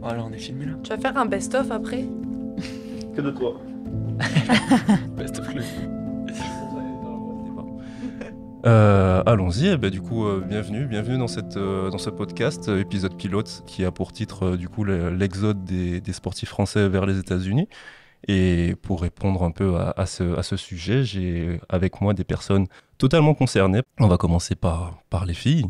Oh tu vas faire un best-of après Que de toi. best-of euh, Allons-y, eh ben, du coup, euh, bienvenue, bienvenue dans, cette, euh, dans ce podcast, épisode pilote, qui a pour titre du coup l'exode des, sportifs français vers les États-Unis. Et pour répondre un peu à, ce, sujet, j'ai avec moi des personnes totalement concernées. On va commencer par, par les filles.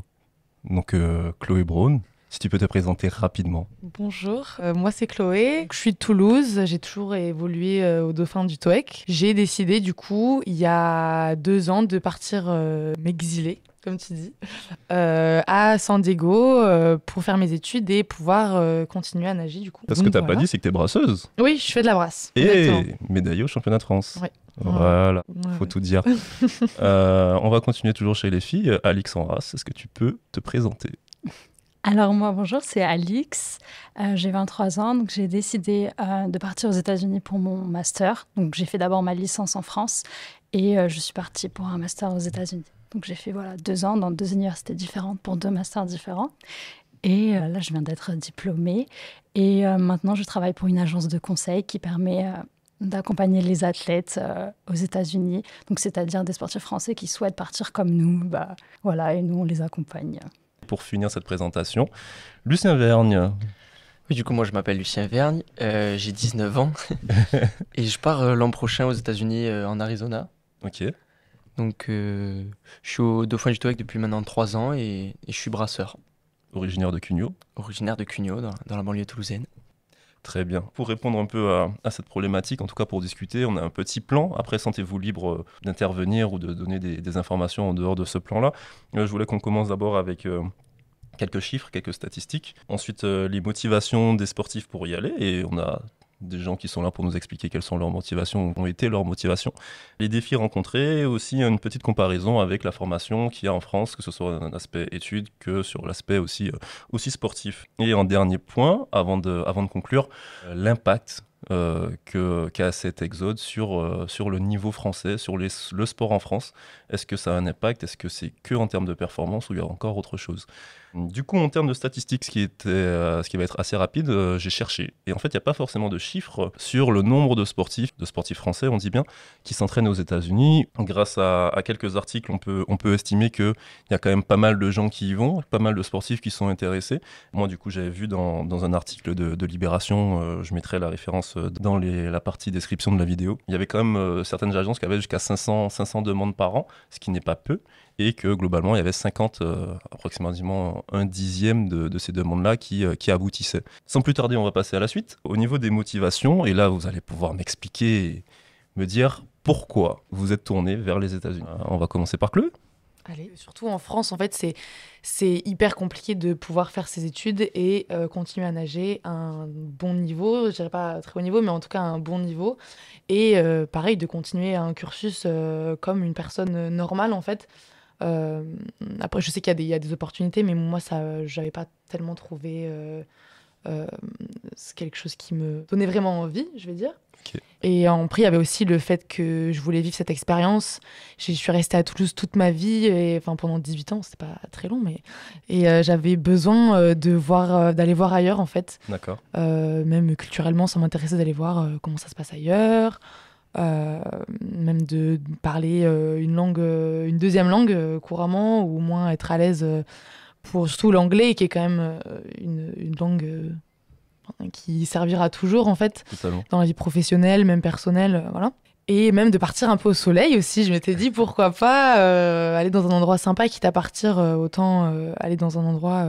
Donc Chloé Brown. Si tu peux te présenter rapidement. Bonjour, euh, moi c'est Chloé. Je suis de Toulouse. J'ai toujours évolué euh, au Dauphin du Toec. J'ai décidé du coup il y a deux ans de partir euh, m'exiler comme tu dis, à San Diego pour faire mes études et pouvoir continuer à nager du coup. Parce que tu as pas dit, c'est que t'es brasseuse. Oui, je fais de la brasse. Et eh, médaille au championnat de France. Voilà, faut tout dire. on va continuer toujours chez les filles. Alix race, est-ce que tu peux te présenter alors moi, bonjour, c'est Alix. Euh, j'ai 23 ans, donc j'ai décidé euh, de partir aux États-Unis pour mon master. Donc j'ai fait d'abord ma licence en France et euh, je suis partie pour un master aux États-Unis. Donc j'ai fait voilà deux ans dans deux universités différentes pour deux masters différents. Et là, je viens d'être diplômée et maintenant je travaille pour une agence de conseil qui permet d'accompagner les athlètes aux États-Unis, donc c'est-à-dire des sportifs français qui souhaitent partir comme nous, bah, voilà, et nous on les accompagne pour finir cette présentation. Lucien Vergne. Oui, du coup, moi je m'appelle Lucien Vergne, euh, j'ai 19 ans et je pars euh, l'an prochain aux États-Unis euh, en Arizona. Ok. Donc je suis au Dauphin du depuis maintenant 3 ans et, je suis brasseur. Originaire de Cugno Originaire de Cugno, dans la banlieue toulousaine. Très bien. Pour répondre un peu à, cette problématique, en tout cas pour discuter, on a un petit plan. Après, sentez-vous libre euh, d'intervenir ou de donner des, informations en dehors de ce plan-là. Euh, je voulais qu'on commence d'abord avec euh, quelques chiffres, quelques statistiques. Ensuite, les motivations des sportifs pour y aller. Et on a des gens qui sont là pour nous expliquer quelles sont leurs motivations, ont été leurs motivations, les défis rencontrés, aussi une petite comparaison avec la formation qu'il y a en France, que ce soit un aspect études que sur l'aspect aussi, euh, aussi sportif. Et en dernier point, avant de, avant de conclure, euh, l'impact euh, que qu'a cet exode sur, sur le niveau français, sur les, le sport en France. Est-ce que ça a un impact Est-ce que c'est que en termes de performance ou il y a encore autre chose du coup, en termes de statistiques, ce qui, était, euh, ce qui va être assez rapide, euh, j'ai cherché. Et en fait, il n'y a pas forcément de chiffres sur le nombre de sportifs, de sportifs français, on dit bien, qui s'entraînent aux États-Unis. Grâce à, quelques articles, on peut, on peut estimer qu'il y a quand même pas mal de gens qui y vont, pas mal de sportifs qui sont intéressés. Moi, du coup, j'avais vu dans, un article de, Libération, euh, je mettrai la référence dans la partie description de la vidéo, il y avait quand même certaines agences qui avaient jusqu'à 500, 500 demandes par an, ce qui n'est pas peu, et que globalement, il y avait 50 approximativement un dixième de, ces demandes-là euh, qui, aboutissaient. Sans plus tarder, on va passer à la suite. Au niveau des motivations, et là, vous allez pouvoir m'expliquer, me dire pourquoi vous êtes tourné vers les États-Unis. Euh, on va commencer par Cleu. Allez, surtout en France, en fait, c'est, c'est hyper compliqué de pouvoir faire ses études et euh, continuer à nager à un bon niveau, je dirais pas très haut niveau, mais en tout cas un bon niveau. Et pareil, de continuer un cursus comme une personne normale, en fait. Euh, après, je sais qu'il y, y, a des opportunités, mais moi, ça, j'avais pas tellement trouvé euh, euh, quelque chose qui me donnait vraiment envie, je vais dire. Et en prix, il y avait aussi le fait que je voulais vivre cette expérience. Je suis restée à Toulouse toute ma vie, et, enfin pendant 18 ans, c'était pas très long, mais et j'avais besoin de voir, d'aller voir ailleurs en fait. D'accord. même culturellement, ça m'intéressait d'aller voir comment ça se passe ailleurs, euh, même de parler euh, une langue, euh, une deuxième langue couramment, ou au moins être à l'aise pour surtout l'anglais, qui est quand même une, une, langue qui servira toujours en fait dans la vie professionnelle, même personnelle, voilà. Et même de partir un peu au soleil aussi, je m'étais dit pourquoi pas aller dans un endroit sympa, quitte à partir autant aller dans un endroit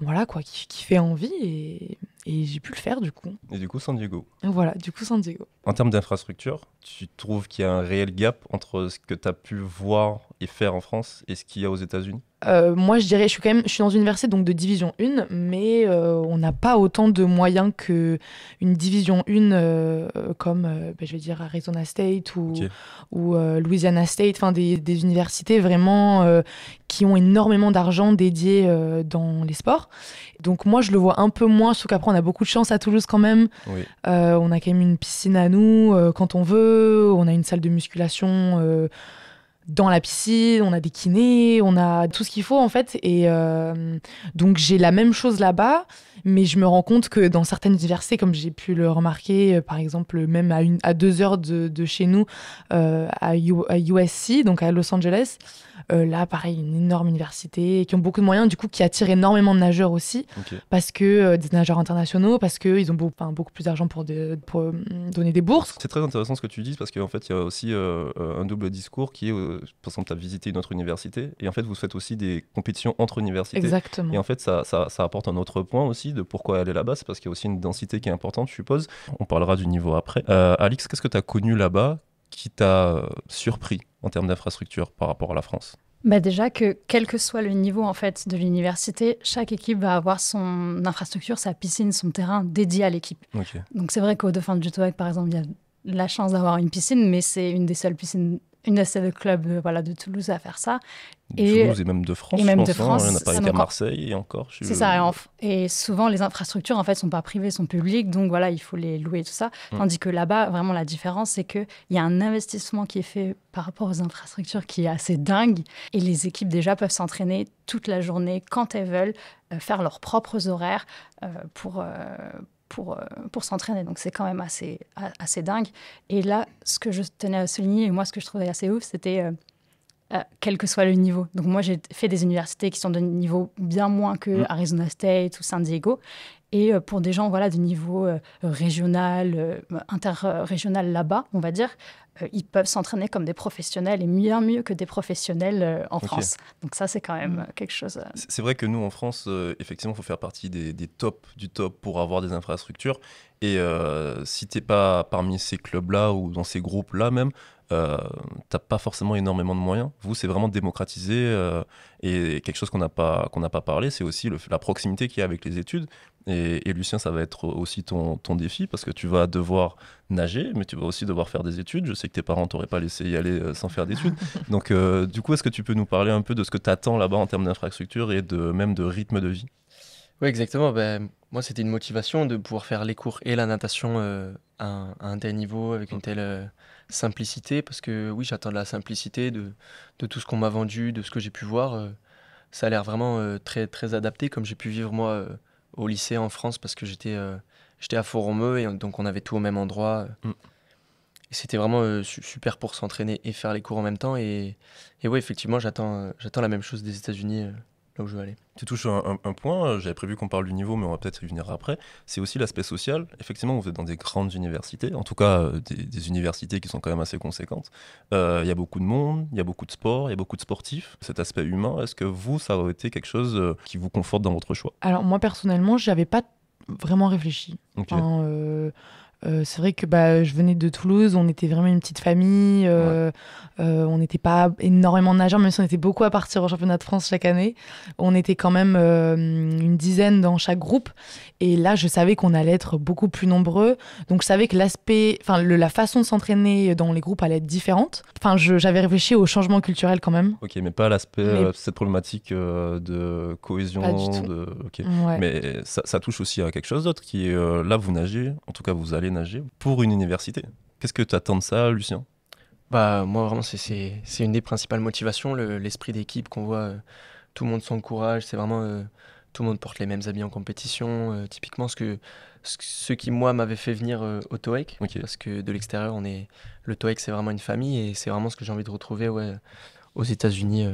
voilà quoi qui, fait envie et et j'ai pu le faire du coup. Et du coup, San Diego. Voilà, du coup, San Diego. En termes d'infrastructure, tu trouves qu'il y a un réel gap entre ce que tu as pu voir et faire en France et ce qu'il y a aux États-Unis euh, moi, je dirais, je suis quand même, je suis dans une université donc de division 1, mais euh, on n'a pas autant de moyens que une division 1 euh, comme, ben, je vais dire, Arizona State ou, ou Louisiana State, enfin des, universités vraiment qui ont énormément d'argent dédié dans les sports. Donc moi, je le vois un peu moins, sauf qu'après, on a beaucoup de chance à Toulouse quand même. on a quand même une piscine à nous quand on veut, on a une salle de musculation dans la piscine, on a des kinés, on a tout ce qu'il faut en fait. Et euh, donc j'ai la même chose là-bas, mais je me rends compte que dans certaines universités, comme j'ai pu le remarquer, euh, par exemple même à, une, à deux heures de, de chez nous, euh, à, USC, donc à Los Angeles, euh, là, pareil, une énorme université, qui ont beaucoup de moyens, du coup, qui attirent énormément de nageurs aussi, parce que euh, des nageurs internationaux, parce qu'ils ont beaucoup, beaucoup plus d'argent pour, euh, donner des bourses. C'est très intéressant ce que tu dis, parce qu'en fait, il y a aussi un double discours qui est, par exemple, tu as visité une autre université, et en fait, vous faites aussi des compétitions entre universités. Exactement. Et en fait, ça, ça apporte un autre point aussi de pourquoi aller là-bas, c'est parce qu'il y a aussi une densité qui est importante, je suppose. On parlera du niveau après. Alix, qu'est-ce que tu as connu là-bas qui t'a euh, surpris en termes d'infrastructure par rapport à la France bah déjà que quel que soit le niveau en fait de l'université, chaque équipe va avoir son infrastructure, sa piscine, son terrain dédié à l'équipe. Donc c'est vrai qu'au Dauphin du Touac par exemple, il y a la chance d'avoir une piscine, mais c'est une des seules piscines une de clubs euh, voilà, de Toulouse à faire ça. et, même de France. Et même de hein. France. On n'a pas été à Marseille et encore. C'est ça. Et, et, souvent, les infrastructures, en fait, sont pas privées, sont publiques. Donc voilà, il faut les louer, tout ça. Mm. Tandis que là-bas, vraiment, la différence, c'est qu'il y a un investissement qui est fait par rapport aux infrastructures qui est assez dingue. Et les équipes, déjà, peuvent s'entraîner toute la journée, quand elles veulent, euh, faire leurs propres horaires euh, pour, pour, euh, pour s'entraîner. Donc c'est quand même assez, assez dingue. Et là, ce que je tenais à souligner, et moi ce que je trouvais assez ouf, c'était euh, euh, quel que soit le niveau. Donc moi j'ai fait des universités qui sont de niveau bien moins que mm. Arizona State ou San Diego. Et pour des gens voilà, de niveau régional, interrégional là-bas, on va dire, euh, ils peuvent s'entraîner comme des professionnels et bien mieux que des professionnels euh, en France. Donc ça, c'est quand même mm. euh, quelque chose. C'est vrai que nous, en France, effectivement, il faut faire partie des, tops du top pour avoir des infrastructures. Et si tu n'es pas parmi ces clubs-là ou dans ces groupes-là même, tu n'as pas forcément énormément de moyens. Vous, c'est vraiment démocratisé et quelque chose qu'on n'a pas qu'on pas parlé, c'est aussi le, la proximité qu'il y a avec les études. Et, Lucien, ça va être aussi ton, défi parce que tu vas devoir nager, mais tu vas aussi devoir faire des études. Je sais que tes parents t'auraient pas laissé y aller euh, sans faire d'études. Donc, euh, du coup, est-ce que tu peux nous parler un peu de ce que tu attends là-bas en termes d'infrastructure et de, même de rythme de vie Oui, exactement. Ben, moi, c'était une motivation de pouvoir faire les cours et la natation euh, à, un, tel niveau, avec une mm. telle simplicité, parce que oui, j'attends de la simplicité de, de tout ce qu'on m'a vendu, de ce que j'ai pu voir. ça a l'air vraiment très, très adapté, comme j'ai pu vivre moi au lycée en France parce que j'étais euh, j'étais à Foromeux et donc on avait tout au même endroit. Mm. Et c'était vraiment euh, super pour s'entraîner et faire les cours en même temps. Et, et ouais, effectivement, j'attends euh, j'attends la même chose des États-Unis là où je veux aller. Tu touches un, point, euh, j'avais prévu qu'on parle du niveau, mais on va peut-être y venir après. C'est aussi l'aspect social. Effectivement, vous êtes dans des grandes universités, en tout cas euh, des, universités qui sont quand même assez conséquentes. Euh, il y a beaucoup de monde, il y a beaucoup de sport, il y a beaucoup de sportifs. Cet aspect humain, est-ce que vous, ça aurait été quelque chose qui vous conforte dans votre choix Alors moi, personnellement, j'avais pas vraiment réfléchi. donc euh, c'est vrai que bah, je venais de Toulouse, on était vraiment une petite famille, euh, euh, on n'était pas énormément nageurs, même si on était beaucoup à partir au championnat de France chaque année. On était quand même une dizaine dans chaque groupe. Et là, je savais qu'on allait être beaucoup plus nombreux. Donc, je savais que l'aspect, enfin, la façon de s'entraîner dans les groupes allait être différente. Enfin, j'avais réfléchi au changement culturel quand même. Ok, mais pas l'aspect, cette problématique de cohésion. Pas du tout. Mais ça, ça, touche aussi à quelque chose d'autre qui est là, vous nagez, en tout cas, vous allez pour une université. Qu'est-ce que tu attends de ça, Lucien bah, Moi, vraiment, c'est une des principales motivations, l'esprit d'équipe qu'on voit. Euh, tout le monde s'encourage, c'est vraiment. Euh, tout le monde porte les mêmes habits en compétition. Euh, typiquement, ce, que, ce, qui, moi, m'avait fait venir au TOEIC, parce que de l'extérieur, on est le TOEIC, c'est vraiment une famille et c'est vraiment ce que j'ai envie de retrouver aux États-Unis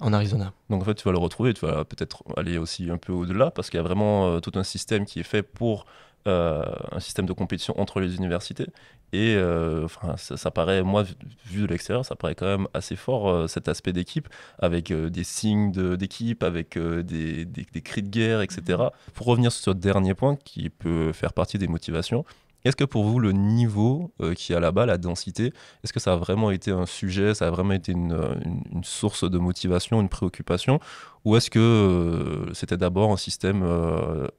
en Arizona. Donc en fait, tu vas le retrouver, tu vas peut-être aller aussi un peu au-delà parce qu'il y a vraiment tout un système qui est fait pour euh, un système de compétition entre les universités. Et euh, enfin, ça, paraît, moi, vu de l'extérieur, ça paraît quand même assez fort euh, cet aspect d'équipe, avec des signes d'équipe, avec des, des, des, cris de guerre, etc. Pour revenir sur ce dernier point qui peut faire partie des motivations, est-ce que pour vous, le niveau euh, qui a là-bas, la densité, est-ce que ça a vraiment été un sujet, ça a vraiment été une, euh, source de motivation, une préoccupation Ou est-ce que euh, c'était d'abord un système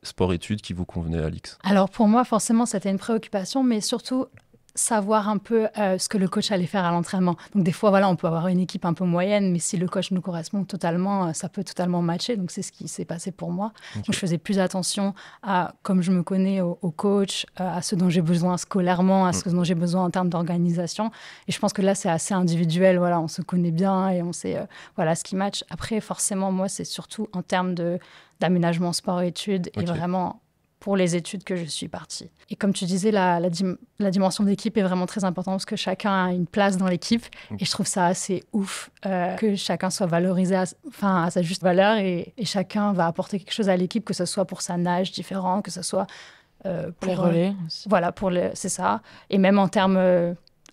sport-études qui vous convenait, à Alix Alors pour moi, forcément, c'était une préoccupation, mais surtout savoir un peu euh, ce que le coach allait faire à l'entraînement. Donc des fois, voilà, on peut avoir une équipe un peu moyenne, mais si le coach nous correspond totalement, euh, ça peut totalement matcher. Donc c'est ce qui s'est passé pour moi. Donc je faisais plus attention à, comme je me connais, au, coach, euh, à ce dont j'ai besoin scolairement, à ce mm. dont j'ai besoin en termes d'organisation. Et je pense que là, c'est assez individuel. Voilà, on se connaît bien et on sait voilà ce qui match. Après, forcément, moi, c'est surtout en termes d'aménagement sport-études et vraiment pour les études que je suis partie. Et comme tu disais, la, la, dimension d'équipe est vraiment très importante parce que chacun a une place dans l'équipe. Mm. Et je trouve ça assez ouf euh, que chacun soit valorisé à, enfin, à sa juste valeur et, chacun va apporter quelque chose à l'équipe, que ce soit pour sa nage différente, que ce soit euh, pour les euh, relais. voilà, pour c'est ça. Et même en termes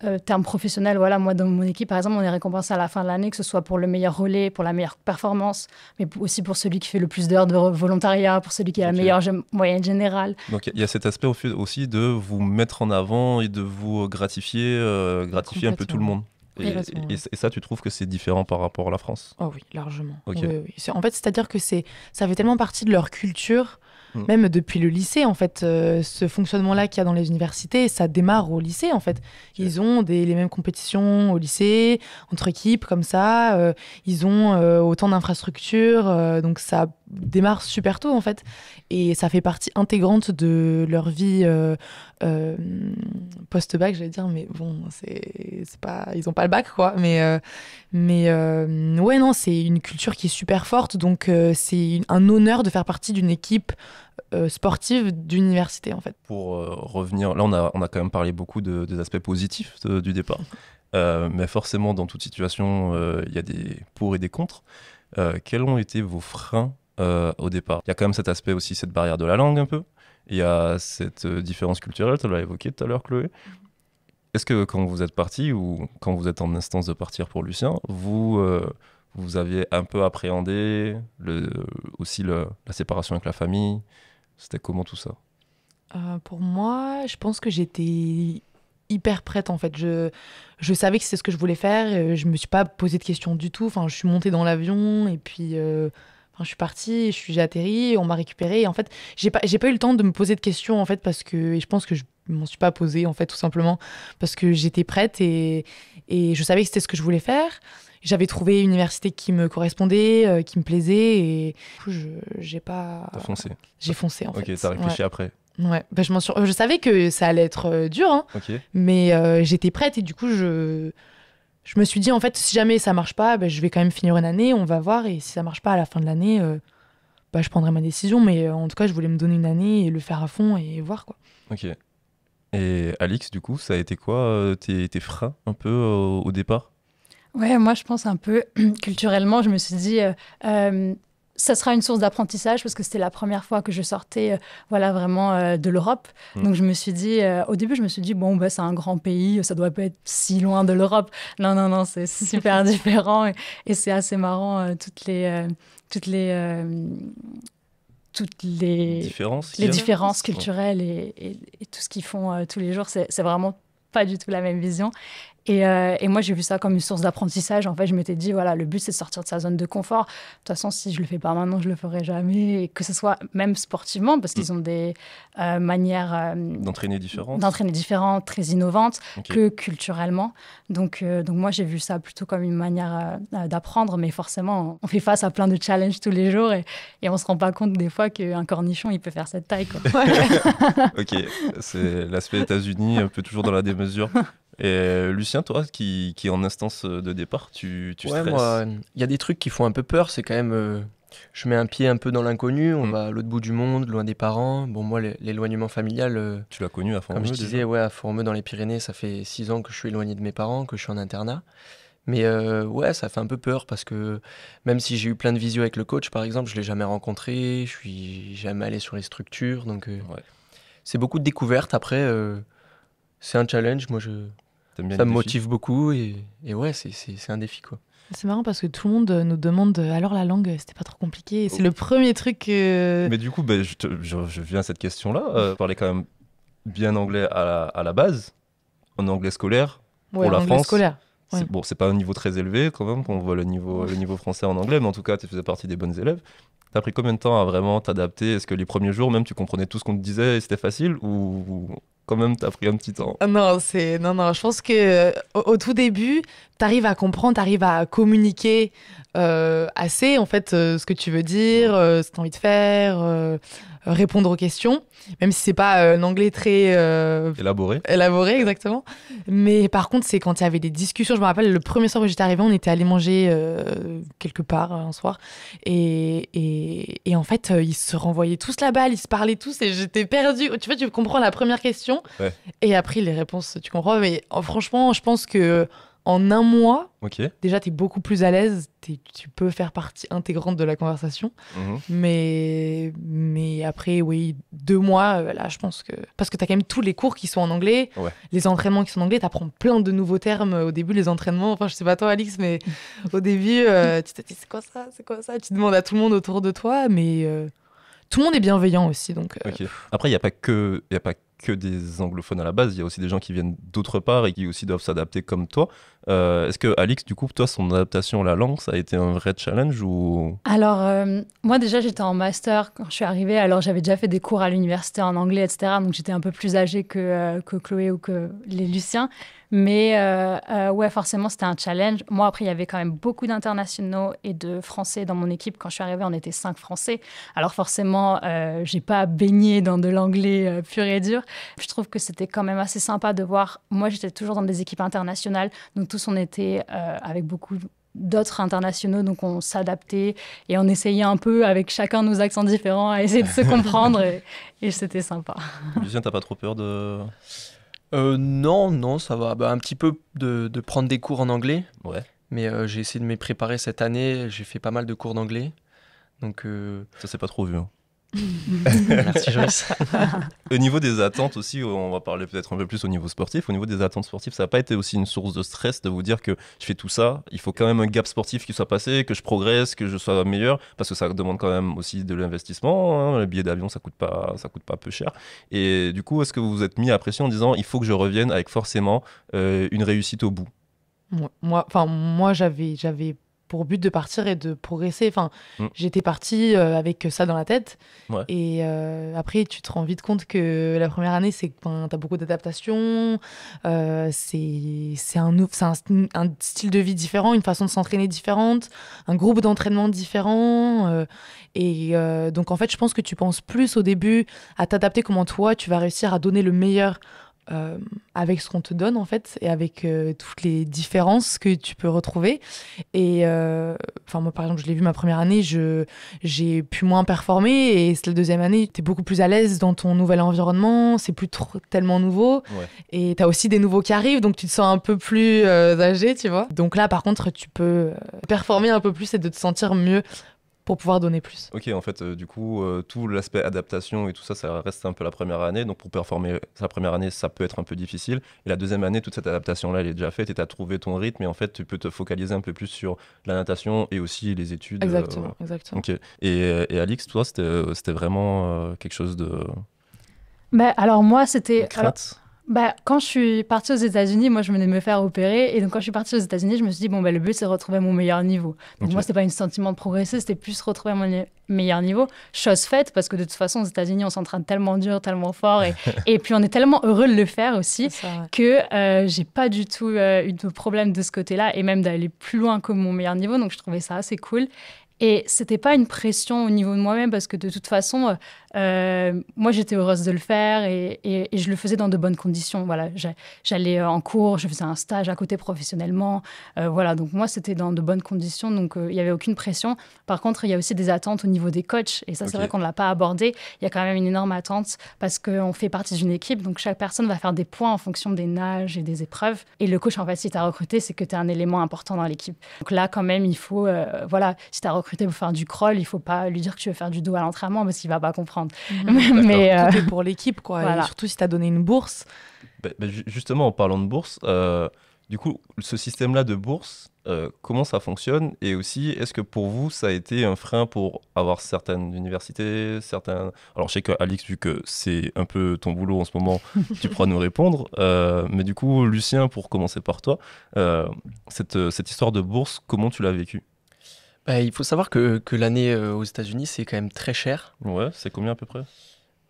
euh, terme professionnel, voilà, moi dans mon équipe, par exemple, on est récompensé à la fin de l'année, que ce soit pour le meilleur relais, pour la meilleure performance, mais aussi pour celui qui fait le plus d'heures de volontariat, pour celui qui a la meilleure moyenne générale. Donc il y a cet aspect aussi de vous mettre en avant et de vous gratifier, euh, gratifier un peu tout le monde. Et, ça, tu trouves que c'est différent par rapport à la France oh oui, largement. En fait, c'est-à-dire que c'est, ça fait tellement partie de leur culture Mm. Même depuis le lycée, en fait, euh, ce fonctionnement-là qu'il y a dans les universités, ça démarre au lycée, en fait. Ils ont les mêmes compétitions au lycée, entre équipes, comme ça. Euh, ils ont euh, autant d'infrastructures, donc ça démarre super tôt en fait et ça fait partie intégrante de leur vie euh, euh, post-bac j'allais dire mais bon c'est pas ils ont pas le bac quoi mais euh, mais ouais non c'est une culture qui est super forte donc c'est un honneur de faire partie d'une équipe sportive d'université en fait pour revenir là on a on a quand même parlé beaucoup de, des aspects positifs du départ mais forcément dans toute situation il y a des pour et des contre quels ont été vos freins euh, au départ. Il y a quand même cet aspect aussi, cette barrière de la langue un peu. Il y a cette euh, différence culturelle, tu l'as évoqué tout à l'heure, Chloé. Mm-hmm. Est-ce que quand vous êtes parti ou quand vous êtes en instance de partir pour Lucien, vous, euh, vous aviez un peu appréhendé le, aussi la séparation avec la famille C'était comment tout ça Pour moi, je pense que j'étais hyper prête en fait. Je, je savais que c'était ce que je voulais faire. Je me suis pas posé de questions du tout. Enfin, je suis montée dans l'avion et puis je suis partie, je suis atterri, on m'a récupéré. En fait, j'ai pas, j'ai pas eu le temps de me poser de questions en fait parce que je pense que je m'en suis pas posée en fait tout simplement parce que j'étais prête et, et je savais que c'était ce que je voulais faire. J'avais trouvé une université qui me correspondait, euh, qui me plaisait et je j'ai pas. T'as foncé. J'ai foncé en fait. Ok, t'as réfléchi après. Ouais, bah, je, je savais que ça allait être euh, dur, hein, mais euh, j'étais prête et du coup je je me suis dit, en fait, si jamais ça marche pas, ben, je vais quand même finir une année, on va voir. Et si ça marche pas à la fin de l'année, euh, ben, je prendrai ma décision. Mais euh, en tout cas, je voulais me donner une année et le faire à fond et voir. quoi. Ok. Et Alix, du coup, ça a été quoi euh, tes, tes, freins un peu au départ Ouais, moi, je pense un peu culturellement, je me suis dit ça sera une source d'apprentissage parce que c'était la première fois que je sortais euh, voilà vraiment euh, de l'Europe. Mm. Donc je me suis dit euh, au début je me suis dit bon bah c'est un grand pays, ça doit pas être si loin de l'Europe. Non non non, c'est super différent et, c'est assez marrant toutes les toutes les toutes les différences, les différences culturelles et, et tout ce qu'ils font tous les jours, c'est vraiment pas du tout la même vision. Euh, et, moi, j'ai vu ça comme une source d'apprentissage. En fait, je m'étais dit, voilà, le but, c'est de sortir de sa zone de confort. De toute façon, si je le fais pas maintenant, je le ferai jamais. Et que ce soit même sportivement, parce qu'ils mm. ont des euh, manières euh, d'entraîner différentes, d'entraîner différents très innovantes, que culturellement. Donc, donc moi, j'ai vu ça plutôt comme une manière d'apprendre. Mais forcément, on fait face à plein de challenges tous les jours et, et on se rend pas compte des fois qu'un cornichon, il peut faire cette taille. ok, c'est l'aspect États-Unis, un peu toujours dans la démesure. Et euh, Lucien, toi, qui, en instance euh, de départ, tu, tu ouais, moi, Il y a des trucs qui font un peu peur, c'est quand même. Euh, je mets un pied un peu dans l'inconnu, on mm. va à l'autre bout du monde, loin des parents. Bon, moi, l'éloignement familial. tu l'as connu à Formeux Comme je disais, ouais, à Formeux, dans les Pyrénées, ça fait six ans que je suis éloigné de mes parents, que je suis en internat. Mais ouais, ça fait un peu peur parce que même si j'ai eu plein de visio avec le coach, par exemple, je l'ai jamais rencontré, je suis jamais allé sur les structures. Donc, c'est beaucoup de découvertes. Après, c'est un challenge. Moi, je, ça me motive beaucoup et, ouais, c'est un défi quoi. C'est marrant parce que tout le monde euh, nous demande euh, alors la langue, c'était pas trop compliqué. C'est le premier truc. Que... Mais du coup, ben je, je, viens à cette question-là. Euh, mm. parler quand même bien anglais à la, à la base, en anglais scolaire pour la France. Scolaire. Bon, c'est pas un niveau très élevé quand même, quand on voit le niveau, le niveau français en anglais, mais en tout cas, tu faisais partie des bonnes élèves. T'as pris combien de temps à vraiment t'adapter Est-ce que les premiers jours, même, tu comprenais tout ce qu'on te disait et c'était facile Ou quand même, t'as pris un petit temps ah Non, c'est non, non. Je pense que euh, au, tout début, t'arrives à comprendre, t'arrives à communiquer euh, assez, en fait, euh, ce que tu veux dire, ce que t'as envie de faire répondre aux questions, même si c'est pas euh, un anglais très euh, élaboré. Élaboré, exactement. Mais par contre, c'est quand il y avait des discussions. Je me rappelle le premier soir où j'étais arrivée, on était allé manger euh, quelque part un soir, et, en fait, ils se renvoyaient tous la balle, ils se parlaient tous, et j'étais perdue. Tu vois, tu comprends la première question, et après les réponses, tu comprends. Mais oh, franchement, je pense que en un mois, okay. déjà, tu es beaucoup plus à l'aise, tu peux faire partie intégrante de la conversation. Mhm. Mais, mais après, oui, deux mois, euh, là, je pense que. Parce que tu as quand même tous les cours qui sont en anglais, les entraînements qui sont en anglais, tu apprends plein de nouveaux termes euh, au début, les entraînements. Enfin, je sais pas toi, Alix, mais au début, euh, tu te dis, c'est quoi ça C'est quoi ça Tu demandes à tout le monde autour de toi, mais. tout le monde est bienveillant aussi, donc. Après, il n'y a pas que, y a pas que des anglophones à la base, il y a aussi des gens qui viennent d'autre part et qui aussi doivent s'adapter comme toi. Euh, est-ce que Alix, du coup, toi, son adaptation à la langue, ça a été un vrai challenge ou Alors, euh, moi déjà, j'étais en master quand je suis arrivée, alors j'avais déjà fait des cours à l'université en anglais, etc. Donc j'étais un peu plus âgée que, euh, que Chloé ou que les Luciens. Mais euh, euh, ouais, forcément, c'était un challenge. Moi, après, il y avait quand même beaucoup d'internationaux et de Français dans mon équipe. Quand je suis arrivée, on était cinq Français. Alors forcément, euh, j'ai pas baigné dans de l'anglais pur et dur. Je trouve que c'était quand même assez sympa de voir. Moi, j'étais toujours dans des équipes internationales, donc tous on était avec beaucoup d'autres internationaux, donc on s'adaptait et on essayait un peu avec chacun nos accents différents à essayer de se comprendre et, c'était sympa. Lucien, n'as pas trop peur de euh, Non, non, ça va. Bah, un petit peu de, de, prendre des cours en anglais. Ouais. Mais euh, j'ai essayé de m'y préparer cette année. J'ai fait pas mal de cours d'anglais. Donc, euh, Ça, c'est pas trop vu. Hein. Merci au niveau des attentes aussi, on va parler peut-être un peu plus au niveau sportif. Au niveau des attentes sportives, ça n'a pas été aussi une source de stress de vous dire que je fais tout ça, il faut quand même un gap sportif qui soit passé, que je progresse, que je sois meilleur, parce que ça demande quand même aussi de l'investissement. Hein. Le billet d'avion, ça coûte pas, ça coûte pas peu cher. Et du coup, est-ce que vous vous êtes mis à pression en disant il faut que je revienne avec forcément euh, une réussite au bout Moi, enfin moi j'avais, j'avais pour but de partir et de progresser. Enfin, mm. j'étais partie euh, avec ça dans la tête. Et euh, après, tu te rends vite compte que la première année, c'est ben, tu as beaucoup d'adaptation. Euh, c'est un, un, style de vie différent, une façon de s'entraîner différente, un groupe d'entraînement différent. et donc, en fait, je pense que tu penses plus au début à t'adapter, comment toi, tu vas réussir à donner le meilleur euh, avec ce qu'on te donne en fait et avec euh, toutes les différences que tu peux retrouver. Et euh, enfin moi par exemple, je l'ai vu ma première année, je j'ai pu moins performer et c'est la deuxième année, tu es beaucoup plus à l'aise dans ton nouvel environnement, c'est plus tellement nouveau et tu as aussi des nouveaux qui arrivent donc tu te sens un peu plus âgé, tu vois. Donc là par contre, tu peux performer un peu plus et de te sentir mieux pour pouvoir donner plus. Ok, en fait, euh, du coup, euh, tout l'aspect adaptation et tout ça, ça reste un peu la première année. Donc, pour performer sa première année, ça peut être un peu difficile. Et la deuxième année, toute cette adaptation-là, elle est déjà faite et tu as trouvé ton rythme. Et en fait, tu peux te focaliser un peu plus sur la natation et aussi les études. Euh, exactement, exactement. Et, Alix, toi, c'était vraiment quelque chose de. Mais ben, alors, moi, c'était. Bah, quand je suis partie aux États-Unis, moi, je venais me faire opérer. Et donc, quand je suis partie aux États-Unis, je me suis dit, bon, bah, le but, c'est de retrouver mon meilleur niveau. Donc, moi, moi, c'était pas un sentiment de progresser, c'était plus retrouver mon meilleur niveau. Chose faite, parce que de toute façon, aux États-Unis, on s'entraîne tellement dur, tellement fort. Et, et, puis, on est tellement heureux de le faire aussi que euh, j'ai pas du tout euh, eu de problème de ce côté-là. Et même d'aller plus loin que mon meilleur niveau. Donc, je trouvais ça assez cool. Et c'était pas une pression au niveau de moi-même parce que de toute façon, euh, euh, moi, j'étais heureuse de le faire et, je le faisais dans de bonnes conditions. Voilà, j'allais euh, en cours, je faisais un stage à côté professionnellement. Euh, voilà, donc moi, c'était dans de bonnes conditions, donc il n'y avait aucune pression. Par contre, il y a aussi des attentes au niveau des coachs et ça, c'est vrai qu'on ne l'a pas abordé. Il y a quand même une énorme attente parce qu'on fait partie d'une équipe, donc chaque personne va faire des points en fonction des nages et des épreuves. Et le coach, en fait, si tu as recruté, c'est que tu es un élément important dans l'équipe. Donc là, quand même, il faut, voilà, si tu as recruté pour faire du crawl, il ne faut pas lui dire que tu veux faire du dos à l'entraînement parce qu'il ne va pas comprendre Mhm. mais euh, Tout est pour l'équipe, quoi. surtout si tu as donné une bourse. Bah, bah, justement, en parlant de bourse, euh, du coup, ce système-là de bourse, euh, comment ça fonctionne Et aussi, est-ce que pour vous, ça a été un frein pour avoir certaines universités, certains Alors, je sais qu'Alix, vu que c'est un peu ton boulot en ce moment, tu pourras nous répondre. mais du coup, Lucien, pour commencer par toi, cette, cette histoire de bourse, comment tu l'as vécue eh, il faut savoir que, l'année euh, aux États-Unis, c'est quand même très cher. Ouais, c'est combien à peu près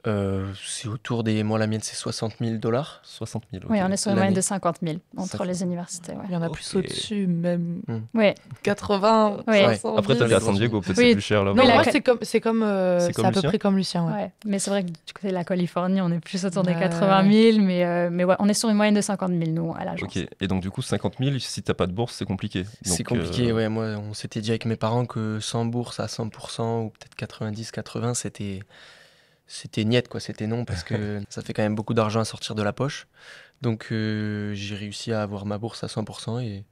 euh, c'est autour des. Moi, la mienne, c'est 60 000 dollars. 60 000. Oui, on est sur une moyenne de 50 000 entre les universités. Ouais. Il y en a plus au-dessus, même. Oui. 80, oui. 70. Après, t'as à San Diego, peut-être oui. plus cher là Non, moi, c'est comme. C'est comme, euh, à peu près comme Lucien. Ouais. Mais c'est vrai que du côté de la Californie, on est plus autour des 80 000, mais, euh, mais ouais, on est sur une moyenne de 50 000, nous, à l'agence. Ok. Et donc, du coup, 50 000, si t'as pas de bourse, c'est compliqué. C'est compliqué, ouais. Moi, on s'était dit avec mes parents que sans bourse à 100 ou peut-être 90-80, c'était c'était niette, quoi, c'était non, parce que ça fait quand même beaucoup d'argent à sortir de la poche. Donc euh, j'ai réussi à avoir ma bourse à 100% et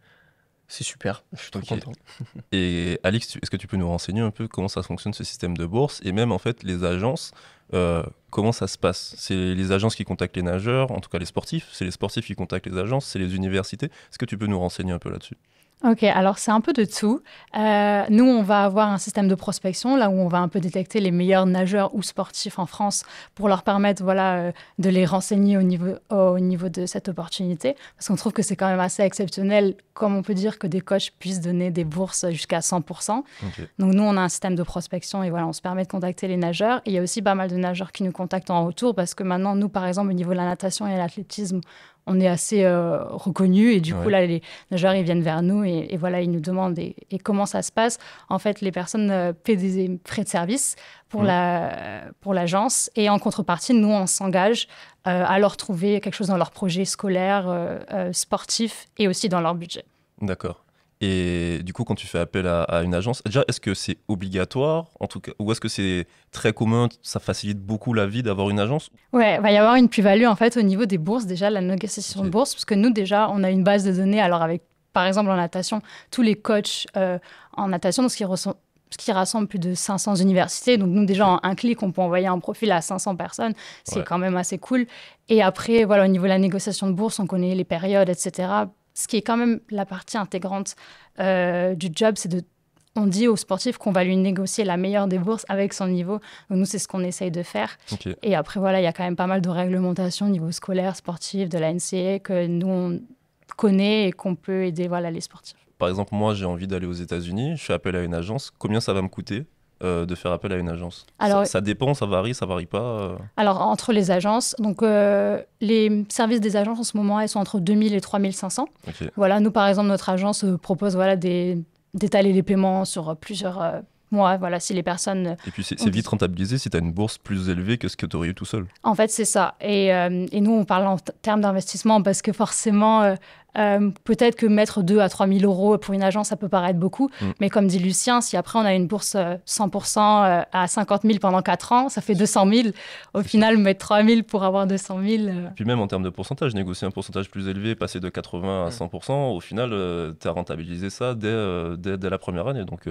c'est super, je suis trop content. et Alix, est-ce que tu peux nous renseigner un peu comment ça fonctionne ce système de bourse et même en fait les agences, euh, comment ça se passe C'est les agences qui contactent les nageurs, en tout cas les sportifs, c'est les sportifs qui contactent les agences, c'est les universités. Est-ce que tu peux nous renseigner un peu là-dessus Ok, alors c'est un peu de tout. Euh, nous, on va avoir un système de prospection, là où on va un peu détecter les meilleurs nageurs ou sportifs en France pour leur permettre voilà, euh, de les renseigner au niveau, au niveau de cette opportunité. Parce qu'on trouve que c'est quand même assez exceptionnel, comme on peut dire que des coachs puissent donner des bourses jusqu'à 100%. Donc nous, on a un système de prospection et voilà, on se permet de contacter les nageurs. il y a aussi pas mal de nageurs qui nous contactent en retour parce que maintenant, nous, par exemple, au niveau de la natation et de l'athlétisme, on est assez euh, reconnus. reconnu et du coup là les nageurs ils viennent vers nous et, voilà ils nous demandent et, comment ça se passe en fait les personnes euh, paient des frais de service pour la pour l'agence et en contrepartie nous on s'engage euh, à leur trouver quelque chose dans leur projet scolaire sportif et aussi dans leur budget d'accord et du coup, quand tu fais appel à, une agence, déjà, est-ce que c'est obligatoire, en tout cas, ou est-ce que c'est très commun Ça facilite beaucoup la vie d'avoir une agence Ouais, il va y avoir une plus-value en fait au niveau des bourses déjà, la négociation de bourse, parce que nous déjà, on a une base de données. Alors avec, par exemple, en natation, tous les coachs euh, en natation, ce qui qui rassemble plus de 500 universités. Donc, nous, déjà, en un clic, on peut envoyer un profil à 500 personnes. C'est quand même assez cool. Et après, voilà, au niveau de la négociation de bourse, on connaît les périodes, etc ce qui est quand même la partie intégrante euh, du job, c'est de on dit aux sportifs qu'on va lui négocier la meilleure des bourses avec son niveau. nous, c'est ce qu'on essaye de faire. Et après, voilà, il y a quand même pas mal de réglementations au niveau scolaire, sportif, de la NCA que nous, on connaît et qu'on peut aider voilà, les sportifs. Par exemple, moi, j'ai envie d'aller aux États-Unis, je suis appelé à une agence. Combien ça va me coûter euh, de faire appel à une agence Alors, ça, dépend, ça varie, ça varie pas euh. Alors, entre les agences, donc euh, les services des agences en ce moment, elles sont entre 2000 et 3500. Voilà, nous, par exemple, notre agence propose voilà, d'étaler les paiements sur plusieurs mois, voilà, si les personnes... Et puis, c'est vite rentabilisé si tu as une bourse plus élevée que ce que tu aurais eu tout seul. En fait, c'est ça. Et, et, nous, on parle en termes d'investissement parce que forcément, euh, peut-être que mettre 2 à 3 000 euros pour une agence, ça peut paraître beaucoup. Mm. Mais comme dit Lucien, si après on a une bourse 100% euh, euh, à 50 000 pendant 4 ans, ça fait 200 000. Au final, mettre 3 000 pour avoir 200 000. Et Puis même en termes de pourcentage, négocier un pourcentage plus élevé, passer de 80 à 100%, mm. au final, tu as rentabilisé ça dès, dès, la première année. Donc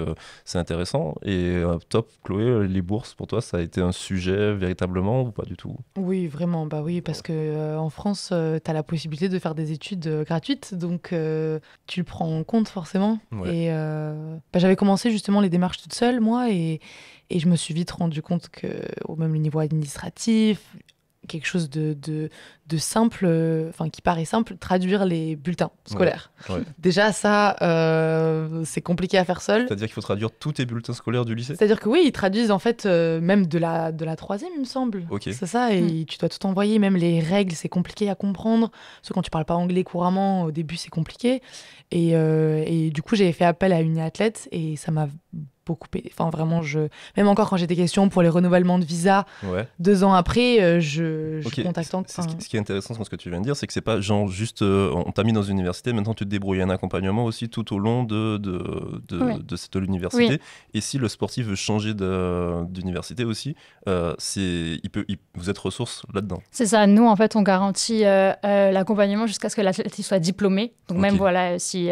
c'est intéressant. Et top, Chloé, les bourses, pour toi, ça a été un sujet véritablement ou pas du tout Oui, vraiment. Bah oui, parce que en France, tu as la possibilité de faire des études gratuites donc euh, tu le prends en compte forcément. Et euh, bah, j'avais commencé justement les démarches toute seule, moi, et, je me suis vite rendu compte que, au même niveau administratif, quelque chose de, de simple, enfin qui paraît simple, traduire les bulletins scolaires. Déjà ça, euh, c'est compliqué à faire seul. C'est-à-dire qu'il faut traduire tous tes bulletins scolaires du lycée. C'est-à-dire que oui, ils traduisent en fait euh, même de la de la troisième, il me semble. C'est ça, et hmm. tu dois tout envoyer, même les règles, c'est compliqué à comprendre. Parce quand tu parles pas anglais couramment, au début c'est compliqué. Et, euh, du coup j'avais fait appel à une athlète et ça m'a beaucoup aidé. Enfin, vraiment, je... même encore quand j'ai des questions pour les renouvellements de visa, deux ans après, je, suis contactant contacte intéressant ce que tu viens de dire, c'est que c'est pas genre juste euh, on t'a mis dans une université, maintenant tu te débrouilles. un accompagnement aussi tout au long de, de, de, cette université. Et si le sportif veut changer d'université aussi, euh, il peut, il, vous êtes ressource là-dedans. C'est ça. Nous, en fait, on garantit euh, euh, l'accompagnement jusqu'à ce que l'athlète soit diplômé. Donc, même voilà, si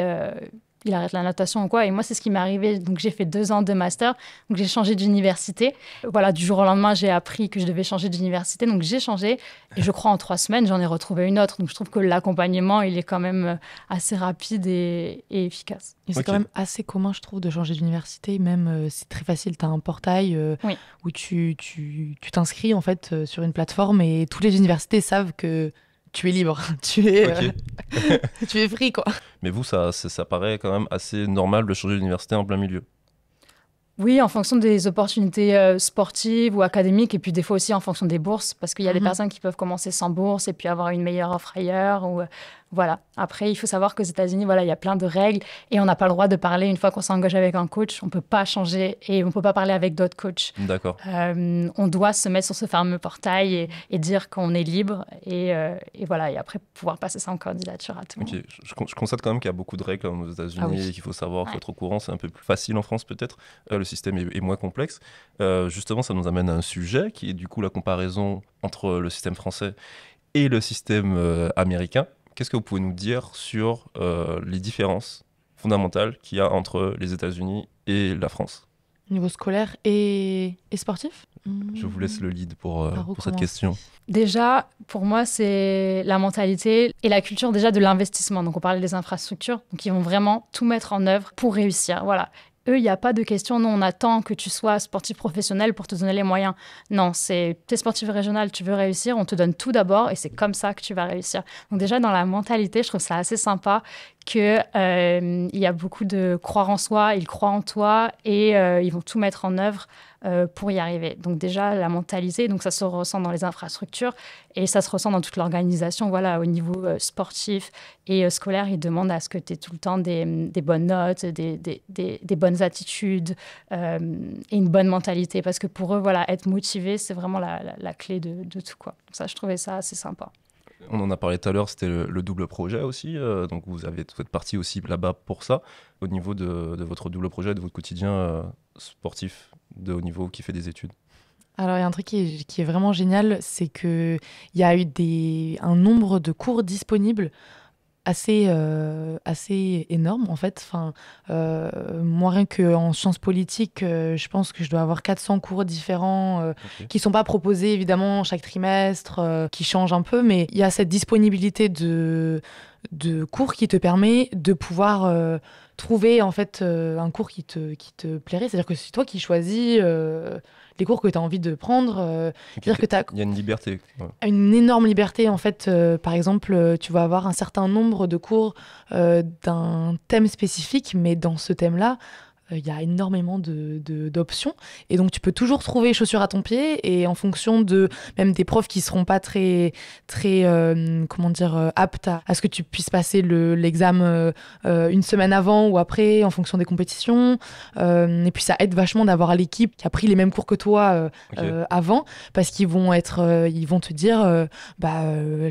il arrête la natation ou quoi. Et moi, c'est ce qui m'est arrivé. Donc, j'ai fait deux ans de master. Donc, j'ai changé d'université. Voilà, du jour au lendemain, j'ai appris que je devais changer d'université. Donc, j'ai changé. Et je crois en trois semaines, j'en ai retrouvé une autre. Donc, je trouve que l'accompagnement, il est quand même euh, assez rapide et, efficace. c'est quand même assez commun, je trouve, de changer d'université. Même, euh, c'est très facile. Tu as un portail euh, où tu t'inscris, tu, en fait, sur une plateforme et toutes les universités savent que tu es libre, tu es, euh, tu es free quoi. Mais vous, ça, ça, paraît quand même assez normal de changer d'université en plein milieu. Oui, en fonction des opportunités euh, sportives ou académiques, et puis des fois aussi en fonction des bourses, parce qu'il y a des mhm. personnes qui peuvent commencer sans bourse et puis avoir une meilleure offre ailleurs, ou euh, voilà. Après, il faut savoir qu'aux États-Unis, voilà, il y a plein de règles et on n'a pas le droit de parler une fois qu'on s'engage avec un coach. On ne peut pas changer et on ne peut pas parler avec d'autres coachs. D'accord. Euh, on doit se mettre sur ce fameux portail et, dire qu'on est libre euh, et, voilà. Et après, pouvoir passer ça en candidature à tout. le Je, je, constate quand même qu'il y a beaucoup de règles aux États-Unis ah et qu'il faut savoir, être au courant. C'est un peu plus facile en France peut-être. Euh, le système est moins complexe. justement, ça nous amène à un sujet qui est du coup la comparaison entre le système français et le système américain. Qu'est-ce que vous pouvez nous dire sur euh, les différences fondamentales qu'il y a entre les États-Unis et la France Niveau scolaire et, sportif Je vous laisse le lead pour, euh, pour cette question. Déjà, pour moi, c'est la mentalité et la culture déjà de l'investissement. Donc, on parlait des infrastructures. Donc, ils vont vraiment tout mettre en œuvre pour réussir. Voilà. Eux, il n'y a pas de question, non, on attend que tu sois sportif professionnel pour te donner les moyens. Non, c'est t'es sportif régional, tu veux réussir, on te donne tout d'abord et c'est comme ça que tu vas réussir. Donc déjà, dans la mentalité, je trouve ça assez sympa que euh, il y a beaucoup de croire en soi, ils croient en toi et euh, ils vont tout mettre en œuvre euh, pour y arriver. Donc déjà la mentaliser, donc ça se ressent dans les infrastructures et ça se ressent dans toute l'organisation. Voilà, au niveau sportif et scolaire, ils demandent à ce que tu aies tout le temps des, bonnes notes, des, bonnes attitudes et une bonne mentalité parce que pour eux, voilà, être motivé, c'est vraiment la, clé de, tout quoi. ça, je trouvais ça assez sympa on en a parlé tout à l'heure, c'était le, double projet aussi. Euh, donc vous avez fait partie aussi là-bas pour ça, au niveau de, votre double projet, de votre quotidien euh, sportif de haut niveau qui fait des études. Alors, il y a un truc qui est, vraiment génial, c'est qu'il y a eu des, un nombre de cours disponibles assez, euh, assez énorme en fait. Enfin, euh, moi, rien qu'en sciences politiques, euh, je pense que je dois avoir 400 cours différents euh, qui sont pas proposés évidemment chaque trimestre, qui changent un peu, mais il y a cette disponibilité de de cours qui te permet de pouvoir euh, trouver en fait euh, un cours qui te, qui te plairait. C'est-à-dire que c'est toi qui choisis euh, les cours que tu as envie de prendre. dire que Il y a une liberté. Une énorme liberté en fait. par exemple, tu vas avoir un certain nombre de cours d'un thème spécifique, mais dans ce thème-là, il euh, y a énormément d'options. De, d'options et donc, tu peux toujours trouver chaussures à ton pied. Et en fonction de même des profs qui seront pas très, très euh, comment dire, euh, aptes à, ce que tu puisses passer l'examen le, l'examen une semaine avant ou après, en fonction des compétitions. et puis, ça aide vachement d'avoir l'équipe qui a pris les mêmes cours que toi avant, parce qu'ils vont être, ils vont te dire, bah,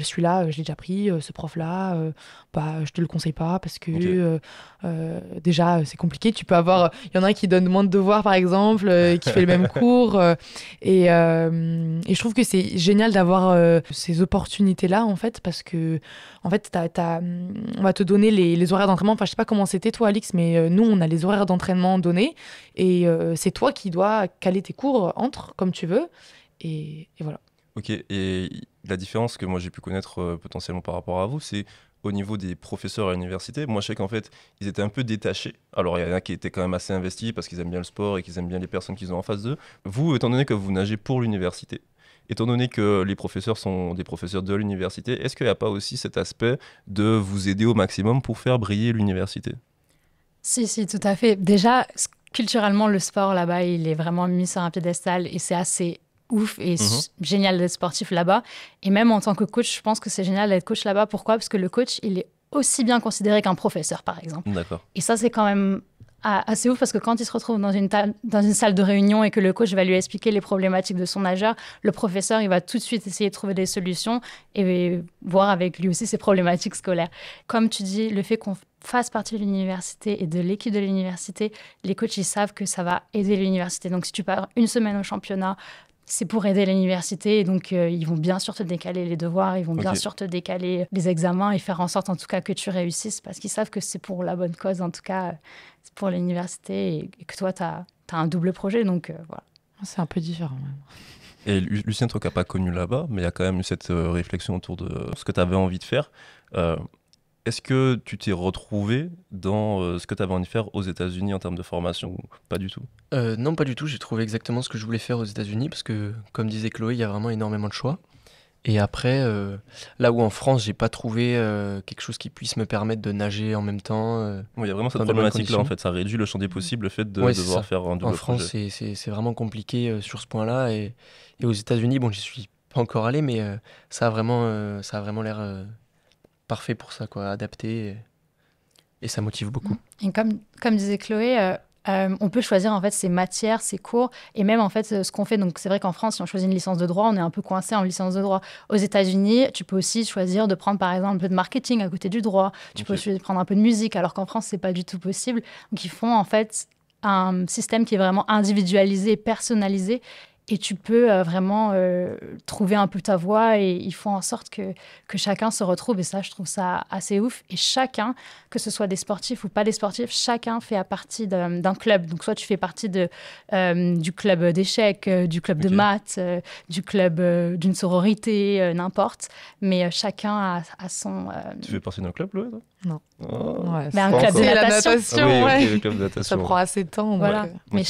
suis là je l'ai déjà pris, ce prof-là, bah, je te le conseille pas parce que déjà, c'est compliqué. Tu peux avoir il euh, y en a qui donne moins de devoirs, par exemple, euh, qui fait le même cours. Euh, et, et, je trouve que c'est génial d'avoir ces opportunités-là, en fait, parce que, en fait, on va te donner les, horaires d'entraînement. Enfin, je sais pas comment c'était, toi, Alix, mais nous, on a les horaires d'entraînement donnés. Et c'est toi qui dois caler tes cours entre, comme tu veux. et, voilà. Ok, et la différence que moi j'ai pu connaître potentiellement par rapport à vous, c'est au niveau des professeurs à l'université, moi je sais qu'en fait, ils étaient un peu détachés. Alors il y en a qui étaient quand même assez investis parce qu'ils aiment bien le sport et qu'ils aiment bien les personnes qu'ils ont en face d'eux. Vous, étant donné que vous nagez pour l'université, étant donné que les professeurs sont des professeurs de l'université, est-ce qu'il n'y a pas aussi cet aspect de vous aider au maximum pour faire briller l'université Si, si, tout à fait. Déjà, culturellement, le sport là-bas, il est vraiment mis sur un piédestal et c'est assez ouf et mhm. génial d'être sportif là-bas. Et même en tant que coach, je pense que c'est génial d'être coach là-bas. Pourquoi Parce que le coach, il est aussi bien considéré qu'un professeur, par exemple. Et ça, c'est quand même assez ouf parce que quand il se retrouve dans une, dans une salle de réunion et que le coach va lui expliquer les problématiques de son nageur, le professeur, il va tout de suite essayer de trouver des solutions et voir avec lui aussi ses problématiques scolaires. Comme tu dis, le fait qu'on fasse partie de l'université et de l'équipe de l'université, les coachs, ils savent que ça va aider l'université. Donc, si tu pars une semaine au championnat, c'est pour aider l'université. Et donc, euh, ils vont bien sûr te décaler les devoirs, ils vont bien sûr te décaler les examens et faire en sorte, en tout cas, que tu réussisses parce qu'ils savent que c'est pour la bonne cause, en tout cas, c'est pour l'université et, que toi, tu as, un double projet. Donc, euh, voilà. C'est un peu différent. Et Lucien, toi qui pas connu là-bas, mais il y a quand même eu cette euh, réflexion autour de ce que tu avais envie de faire. Est-ce que tu t'es retrouvé dans euh, ce que tu avais envie de faire aux États-Unis en termes de formation pas du tout euh, Non, pas du tout. J'ai trouvé exactement ce que je voulais faire aux États-Unis parce que, comme disait Chloé, il y a vraiment énormément de choix. Et après, euh, là où en France, j'ai pas trouvé quelque chose qui puisse me permettre de nager en même temps. il y a vraiment cette problématique-là en fait. Ça réduit le champ des possibles, le fait de devoir faire un double En France, c'est vraiment compliqué sur ce point-là. Et, aux États-Unis, bon, j'y suis pas encore allé, mais ça a vraiment, ça a vraiment l'air parfait pour ça, quoi, adapté. Et, ça motive beaucoup. Et comme, comme disait Chloé, euh, euh, on peut choisir en fait ses matières, ses cours et même en fait euh, ce qu'on fait. Donc c'est vrai qu'en France, si on choisit une licence de droit, on est un peu coincé en licence de droit. Aux États-Unis, tu peux aussi choisir de prendre par exemple un peu de marketing à côté du droit. Tu peux peux prendre un peu de musique, alors qu'en France c'est pas du tout possible. Donc ils font en fait un système qui est vraiment individualisé, personnalisé et tu peux euh, vraiment euh, trouver un peu ta voix et il faut en sorte que, chacun se retrouve. Et ça, je trouve ça assez ouf. Et chacun, que ce soit des sportifs ou pas des sportifs, chacun fait à partie d'un club. Donc, soit tu fais partie de, euh, du club d'échecs, du club de maths, du club d'une sororité, n'importe. Mais chacun a, son. Tu fais partie d'un club, Loïs non. Ah. mais un club de natation, ça prend assez de temps. Voilà. Euh, mais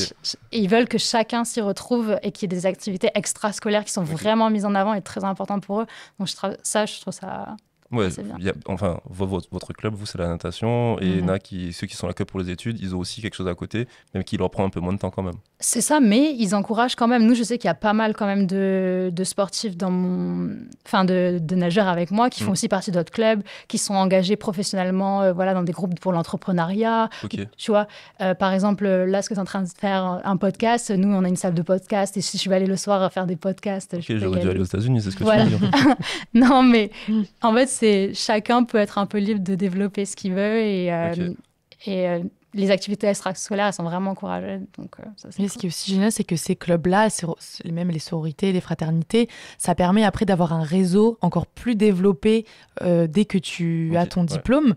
ils veulent que chacun s'y retrouve et qu'il y ait des activités extrascolaires qui sont vraiment mises en avant et très importantes pour eux. Donc je ça, je trouve ça Ouais, enfin, votre, votre, club, vous, c'est la natation. Et na mhm. qui, ceux qui sont là que pour les études, ils ont aussi quelque chose à côté, même qui leur prend un peu moins de temps quand même. C'est ça, mais ils encouragent quand même. Nous, je sais qu'il y a pas mal quand même de, de sportifs dans mon... Enfin, de, nageurs avec moi qui mhm. font aussi partie d'autres clubs qui sont engagés professionnellement euh, voilà, dans des groupes pour l'entrepreneuriat. Tu vois, euh, par exemple, là, ce que tu es en train de faire, un podcast, nous, on a une salle de podcast. Et si je vais aller le soir faire des podcasts... Ok, j'aurais dû aller aux États-Unis, c'est ce que je tu veux dire. non, mais mm. en fait, chacun peut être un peu libre de développer ce qu'il veut et, euh, euh, les activités extrascolaires sont vraiment encourageantes Donc, euh, Mais ce qui est aussi génial, c'est que ces clubs-là, même les sororités, les fraternités, ça permet après d'avoir un réseau encore plus développé dès que tu as ton diplôme.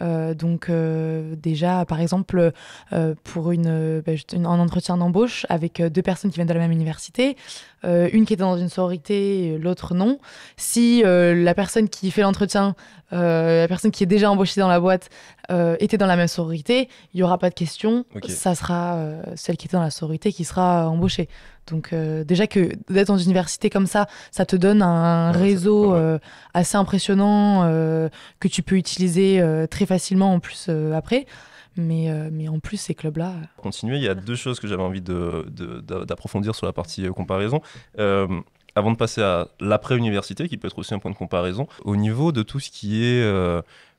Euh, donc euh, déjà, par exemple, euh, pour bah, un entretien d'embauche avec deux personnes qui viennent de la même université, une qui était dans une sororité, l'autre non. Si la personne qui fait l'entretien, la personne qui est déjà embauchée dans la boîte, euh, était dans la même sororité, il n'y aura pas de question, ça sera euh, celle qui était dans la sororité qui sera euh, embauchée. Donc déjà que d'être dans une université comme ça, ça te donne un réseau assez impressionnant que tu peux utiliser très facilement en plus après. Mais, mais, en plus, ces clubs-là. Continuer, il y a deux choses que j'avais envie d'approfondir de, d'approfondir sur la partie comparaison. avant de passer à l'après-université, qui peut être aussi un point de comparaison, au niveau de tout ce qui est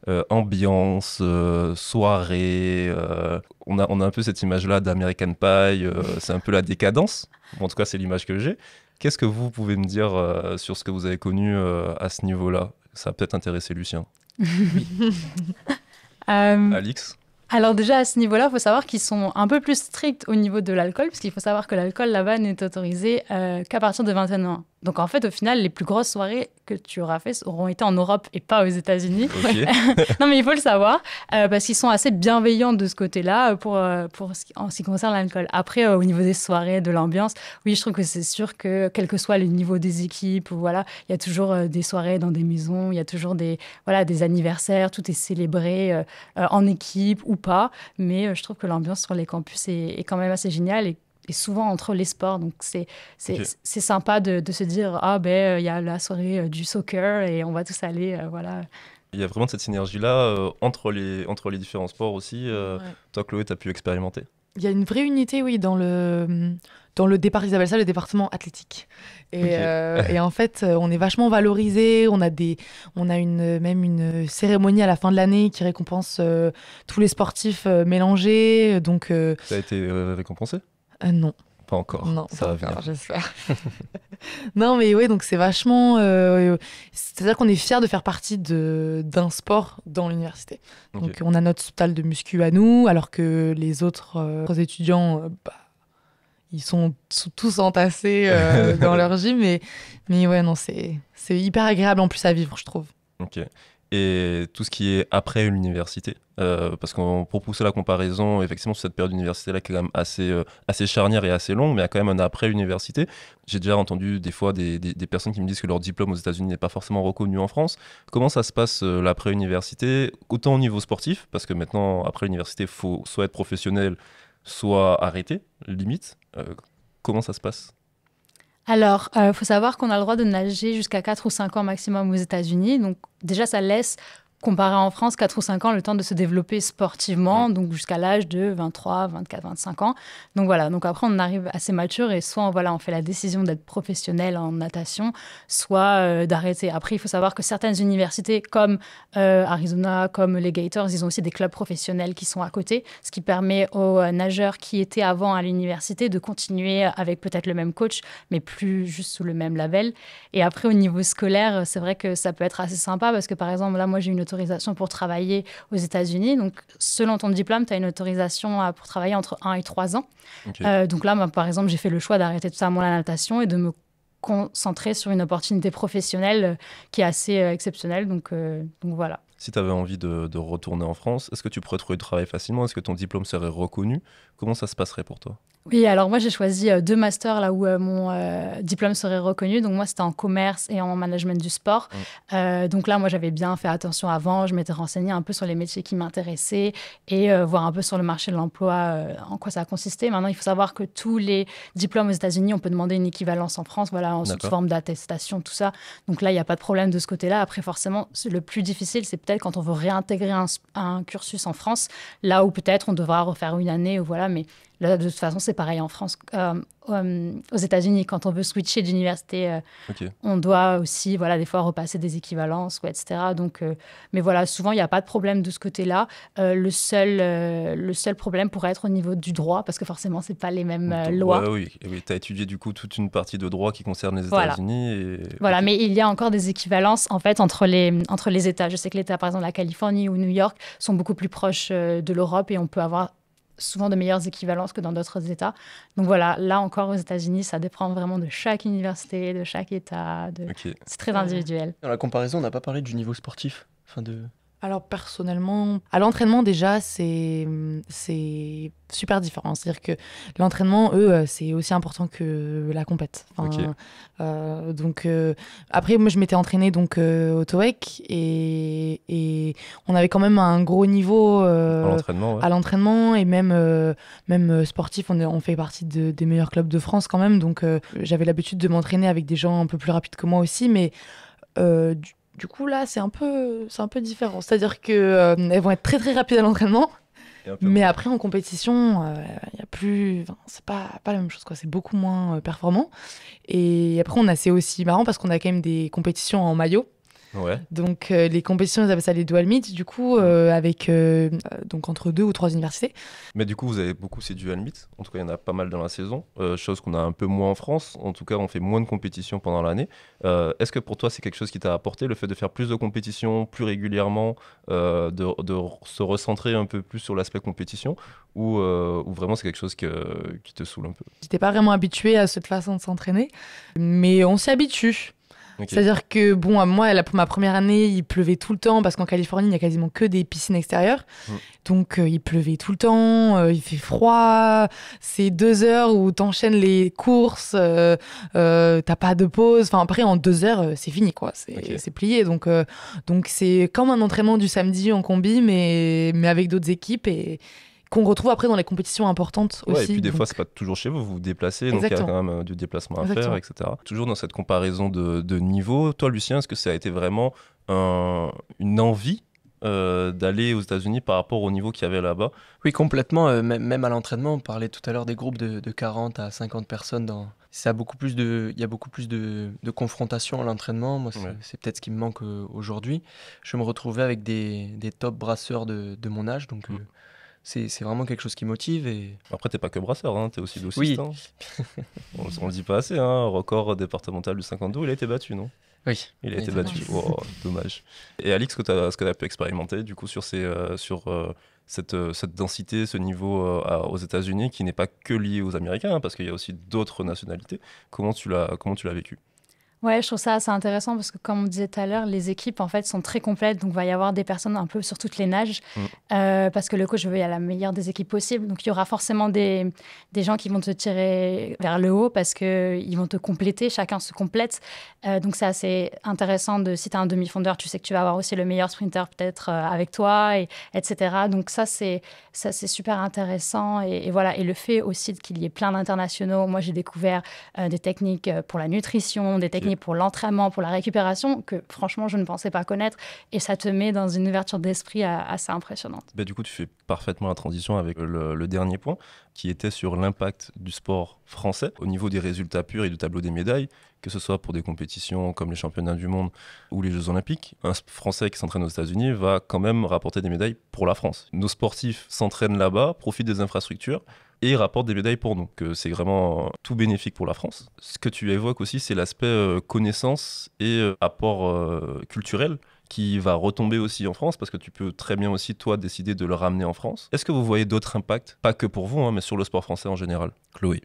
euh, ambiance, euh, soirée. Euh, on, a, on a un peu cette image-là d'American Pie, c'est un peu la décadence. en tout cas, c'est l'image que j'ai. Qu'est-ce que vous pouvez me dire sur ce que vous avez connu à ce niveau-là Ça peut-être intéressé Lucien. Alix alors déjà, à ce niveau-là, il faut savoir qu'ils sont un peu plus stricts au niveau de l'alcool, parce qu'il faut savoir que l'alcool là-bas n'est autorisé qu'à partir de 21 ans. Donc en fait, au final, les plus grosses soirées que tu auras faites auront été en Europe et pas aux États-Unis. non, mais il faut le savoir euh, parce qu'ils sont assez bienveillants de ce côté-là euh, pour, euh, en ce qui concerne l'alcool. Après, au niveau des soirées, de l'ambiance, oui, je trouve que c'est sûr que quel que soit le niveau des équipes, voilà, il y a toujours des soirées dans des maisons, il y a toujours des voilà des anniversaires, tout est célébré en équipe ou pas. Mais je trouve que l'ambiance sur les campus est, quand même assez géniale et et souvent entre les sports. Donc, c'est c'est sympa de, se dire Ah, ben, euh, il y a la soirée euh, du soccer et on va tous aller. Euh, voilà. Il y a vraiment cette synergie-là entre, les, entre les différents sports aussi. Toi, Chloé, tu as pu expérimenter il y a une vraie unité, oui, dans le, dans le départ, Isabelle Salle, ça le département athlétique. Et, et en fait, on est vachement valorisé. On a, des, on a une, même une cérémonie à la fin de l'année qui récompense tous les sportifs mélangés. Donc, ça a été récompensé euh, non. Pas encore. Non, ça va J'espère. non, mais oui, donc c'est vachement. Euh, euh, c'est-à-dire qu'on est fier de faire partie d'un sport dans l'université. Donc on a notre total de muscu à nous, alors que les autres étudiants, bah, ils sont tous entassés dans leur gym. Mais, mais ouais, non, c'est hyper agréable en plus à vivre, je trouve. Ok et tout ce qui est après l'université. Euh, parce qu'on pour pousser la comparaison, effectivement, sur cette période d'université-là qui est quand même assez, euh, charnière et assez longue, mais il y a quand même un après-université. J'ai déjà entendu des fois des, personnes qui me disent que leur diplôme aux États-Unis n'est pas forcément reconnu en France. Comment ça se passe euh, l'après-université, autant au niveau sportif, parce que maintenant, après l'université, il faut soit être professionnel, soit arrêter, limite. comment ça se passe alors, il euh, faut savoir qu'on a le droit de nager jusqu'à 4 ou 5 ans maximum aux États-Unis. Donc, déjà, ça laisse comparé en France, 4 ou 5 ans, le temps de se développer sportivement, donc jusqu'à l'âge de 23, 24, 25 ans. Donc voilà, donc après on arrive assez mature et soit voilà, on fait la décision d'être professionnel en natation, soit euh, d'arrêter. Après, il faut savoir que certaines universités comme euh, Arizona, comme les Gators, ils ont aussi des clubs professionnels qui sont à côté, ce qui permet aux euh, nageurs qui étaient avant à l'université de continuer avec peut-être le même coach, mais plus juste sous le même label. Et après, au niveau scolaire, c'est vrai que ça peut être assez sympa parce que par exemple, là, moi j'ai une autorisation pour travailler aux États-Unis. Donc, selon ton diplôme, tu as une autorisation pour travailler entre 1 et 3 ans. Euh, donc là, par exemple, j'ai fait le choix d'arrêter tout ça à la natation et de me concentrer sur une opportunité professionnelle euh, qui est assez euh, exceptionnelle. Donc, donc voilà. Si tu avais envie de, de, retourner en France, est-ce que tu pourrais trouver du travail facilement Est-ce que ton diplôme serait reconnu Comment ça se passerait pour toi oui, alors moi j'ai choisi euh, deux masters là où euh, mon euh, diplôme serait reconnu. Donc moi c'était en commerce et en management du sport. Mm. donc là moi j'avais bien fait attention avant, je m'étais renseignée un peu sur les métiers qui m'intéressaient et voir un peu sur le marché de l'emploi en quoi ça consistait. Maintenant il faut savoir que tous les diplômes aux États-Unis, on peut demander une équivalence en France, voilà, en sous forme d'attestation, tout ça. Donc là il n'y a pas de problème de ce côté-là. Après forcément le plus difficile c'est peut-être quand on veut réintégrer un cursus en France, là où peut-être on devra refaire une année ou voilà, mais là, de toute façon, c'est pareil en France. Euh, euh, aux États-Unis, quand on veut switcher d'université, euh, on doit aussi, voilà, des fois repasser des équivalences, etc. Donc, mais voilà, souvent, il n'y a pas de problème de ce côté-là. le, seul, le seul problème pourrait être au niveau du droit, parce que forcément, ce pas les mêmes lois. oui, oui tu as étudié du coup toute une partie de droit qui concerne les États-Unis. Voilà, mais il y a encore des équivalences, en fait, entre les, entre les États. Je sais que l'État, par exemple, la Californie ou New York sont beaucoup plus proches de l'Europe et on peut avoir souvent de meilleures équivalences que dans d'autres États. Donc voilà, là encore aux États-Unis, ça dépend vraiment de chaque université, de chaque État. C'est très individuel. Dans la comparaison, on n'a pas parlé du niveau sportif, enfin de alors personnellement, à l'entraînement déjà, c'est c'est super différent. C'est-à-dire que l'entraînement, eux, euh, c'est aussi important que la compète. Euh, donc euh, après, moi, je m'étais entraîné donc au TOEIC et, on avait quand même un gros niveau à l'entraînement et même même sportif, on, fait partie des meilleurs clubs de France quand même. Donc j'avais l'habitude de m'entraîner avec des gens un peu plus rapides que moi aussi, mais du coup, là, c'est un peu, c'est un peu différent. C'est-à-dire que euh, elles vont être très très rapides à l'entraînement, mais après en compétition, il euh, y a plus, c'est pas pas la même chose quoi. C'est beaucoup moins euh, performant. Et après, on a c'est aussi marrant parce qu'on a quand même des compétitions en maillot. Donc euh, les compétitions, ils appellent ça les dual meets, du coup, euh, avec euh, donc entre deux ou trois universités. Mais du coup, vous avez beaucoup ces dual meets. En tout cas, il y en a pas mal dans la saison. chose qu'on a un peu moins en France. En tout cas, on fait moins de compétitions pendant l'année. Est-ce que pour toi, c'est quelque chose qui t'a apporté le fait de faire plus de compétitions plus régulièrement, de, se recentrer un peu plus sur l'aspect compétition, ou, vraiment c'est quelque chose qui te saoule un peu n'étais pas vraiment habitué à cette façon de s'entraîner, mais on s'y habitue. C'est-à-dire que, bon, à moi, pour ma première année, il pleuvait tout le temps parce qu'en Californie, il n'y a quasiment que des piscines extérieures. Mm. Donc, euh, il pleuvait tout le temps, euh, il fait froid. C'est deux heures où t'enchaînes les courses, euh, t'as pas de pause. Enfin, après, en deux heures, c'est fini, quoi. C'est plié. Donc, donc c'est comme un entraînement du samedi en combi, mais, mais avec d'autres équipes. Et, qu'on retrouve après dans les compétitions importantes aussi. Et puis des fois, fois, c'est pas toujours chez vous, vous vous déplacez, donc il y a quand même euh, du déplacement à faire, etc. Toujours dans cette comparaison de, de niveau, toi, Lucien, est-ce que ça a été vraiment une envie euh, d'aller aux États-Unis par rapport au niveau qu'il y avait là-bas Oui, complètement. Euh, même à l'entraînement, on parlait tout à l'heure des groupes de, 40 à 50 personnes dans, ça beaucoup plus de il y a beaucoup plus de, de confrontation à l'entraînement moi c'est peut-être ce qui me manque aujourd'hui je me retrouvais avec des, des top brasseurs de, mon âge donc mm c'est vraiment quelque chose qui motive. Et... Après, t'es pas que brasseur, hein, t'es aussi hein. on, ne le dit pas assez, hein, record départemental du 52, il a été battu, non Oui. Il a été battu, dommage. Et Alix, ce que tu as, pu expérimenter du coup sur, ces, euh, sur euh, euh, cette, densité, ce niveau aux États-Unis qui n'est pas que lié aux Américains, hein, parce qu'il y a aussi d'autres nationalités, comment tu l'as vécu Ouais, je trouve ça assez intéressant parce que, comme on disait tout à l'heure, les équipes en fait sont très complètes, donc il va y avoir des personnes un peu sur toutes les nages, mm. euh, parce que le coach veut y a la meilleure des équipes possible. Donc il y aura forcément des, des gens qui vont te tirer vers le haut parce qu'ils vont te compléter, chacun se complète. Euh, donc c'est assez intéressant de, si tu as un demi-fondeur, tu sais que tu vas avoir aussi le meilleur sprinter peut-être euh, avec toi, et, etc. Donc ça, c'est super intéressant. Et, et, voilà, et le fait aussi qu'il y ait plein d'internationaux, moi j'ai découvert des techniques pour la nutrition, des techniques pour l'entraînement, pour la récupération, que franchement, je ne pensais pas connaître. Et ça te met dans une ouverture d'esprit assez impressionnante. Bah, du coup, tu fais parfaitement la transition avec le, le dernier point, qui était sur l'impact du sport français au niveau des résultats purs et du tableau des médailles, que ce soit pour des compétitions comme les championnats du monde ou les Jeux olympiques. Un Français qui s'entraîne aux États-Unis va quand même rapporter des médailles pour la France. Nos sportifs s'entraînent là-bas, profitent des infrastructures et rapporte des médailles pour nous. c'est vraiment euh, tout bénéfique pour la France. Ce que tu évoques aussi, c'est l'aspect euh, connaissance et euh, apport culturel qui va retomber aussi en France parce que tu peux très bien aussi toi décider de le ramener en France. Est-ce que vous voyez d'autres impacts, pas que pour vous, hein, mais sur le sport français en général Chloé,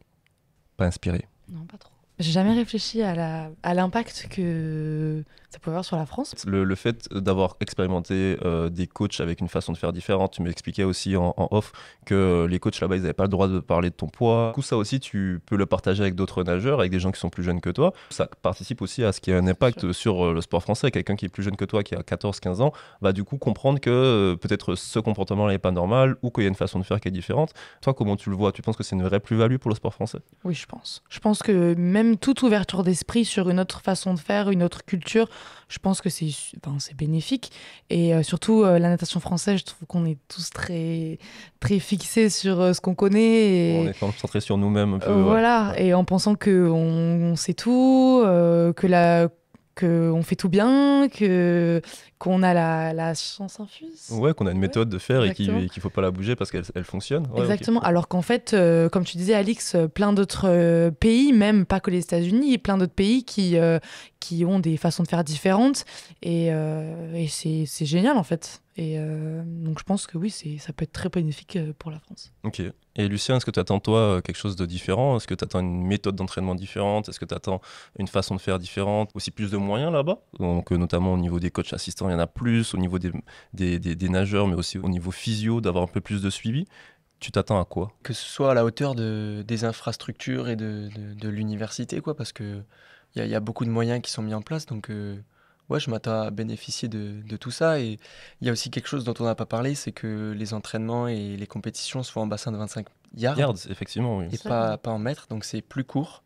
pas inspiré Non, pas trop. J'ai jamais réfléchi à l'impact à que ça pouvait avoir sur la France. Le, fait d'avoir expérimenté euh, des coachs avec une façon de faire différente, tu m'expliquais aussi en, off que euh, les coachs là-bas, ils n'avaient pas le droit de parler de ton poids. Du coup, ça aussi, tu peux le partager avec d'autres nageurs, avec des gens qui sont plus jeunes que toi. Ça participe aussi à ce qui a un impact sur euh, le sport français. Quelqu'un qui est plus jeune que toi, qui a 14-15 ans, va du coup comprendre que peut-être ce comportement-là n'est pas normal ou qu'il y a une façon de faire qui est différente. Toi, comment tu le vois Tu penses que c'est une vraie plus-value pour le sport français Oui, je pense. Je pense que même toute ouverture d'esprit sur une autre façon de faire, une autre culture, je pense que c'est bénéfique. Et euh, surtout, euh, la natation française, je trouve qu'on est tous très, très fixés sur euh, ce qu'on connaît. Et... On est concentré sur nous-mêmes un voilà, et en pensant qu'on on sait tout, que la qu'on fait tout bien, que qu'on a la, chance infuse. Ouais, qu'on a une méthode de faire et qu'il ne faut pas la bouger parce qu'elle fonctionne. exactement. Alors qu'en fait, euh, comme tu disais, Alix, euh, plein d'autres euh, pays, même pas que les États-Unis, plein d'autres pays qui, qui ont des façons de faire différentes. Et, et c'est génial, en fait. Et euh, donc je pense que oui, ça peut être très bénéfique euh, pour la France. Ok. Et Lucien, est-ce que tu attends, toi, euh, quelque chose de différent Est-ce que tu attends une méthode d'entraînement différente Est-ce que tu attends une façon de faire différente Aussi plus de moyens là-bas Donc, notamment au niveau des coachs assistants, il y en a plus, au niveau des, des, nageurs, mais aussi au niveau physio, d'avoir un peu plus de suivi. Tu t'attends à quoi Que ce soit à la hauteur de, des infrastructures et de, l'université, quoi, parce qu'il y, a, y a beaucoup de moyens qui sont mis en place, donc... Ouais, je m'attends à bénéficier de, tout ça. Et il y a aussi quelque chose dont on n'a pas parlé, c'est que les entraînements et les compétitions se font en bassin de 25 yards. Yards, effectivement, Et pas, en mètres, donc c'est plus court.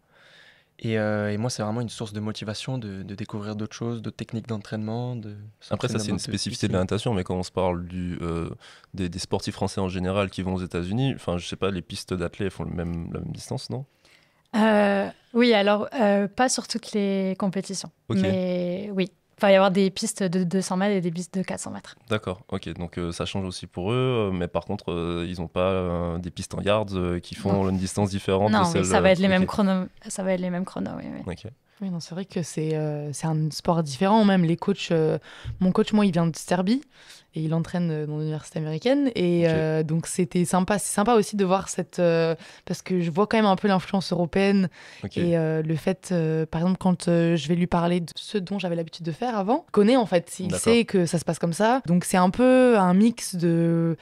Et, euh, moi, c'est vraiment une source de motivation de, découvrir d'autres choses, d'autres techniques d'entraînement. De Après, ça, c'est une spécificité de la natation, mais quand on se parle du, euh, des, sportifs français en général qui vont aux États-Unis, enfin, je sais pas, les pistes d'athlètes font le même, la même distance, non euh, Oui, alors, pas sur toutes les compétitions. Mais oui, va y avoir des pistes de 200 mètres et des pistes de 400 mètres. D'accord, ok. Donc euh, ça change aussi pour eux, euh, mais par contre, euh, ils n'ont pas des pistes en yards qui font une distance différente. Non, ça va être les mêmes chronos. Ça va être les mêmes chronos, oui. Oui, non, c'est vrai que c'est euh, c'est un sport différent. Même les coachs, euh, mon coach, moi, il vient de Serbie et il entraîne euh, dans l'université américaine. Et donc, c'était sympa. C'est sympa aussi de voir cette. parce que je vois quand même un peu l'influence européenne. Et le fait, par exemple, quand je vais lui parler de ce dont j'avais l'habitude de faire avant, il connaît en fait. Il sait que ça se passe comme ça. Donc, c'est un peu un mix de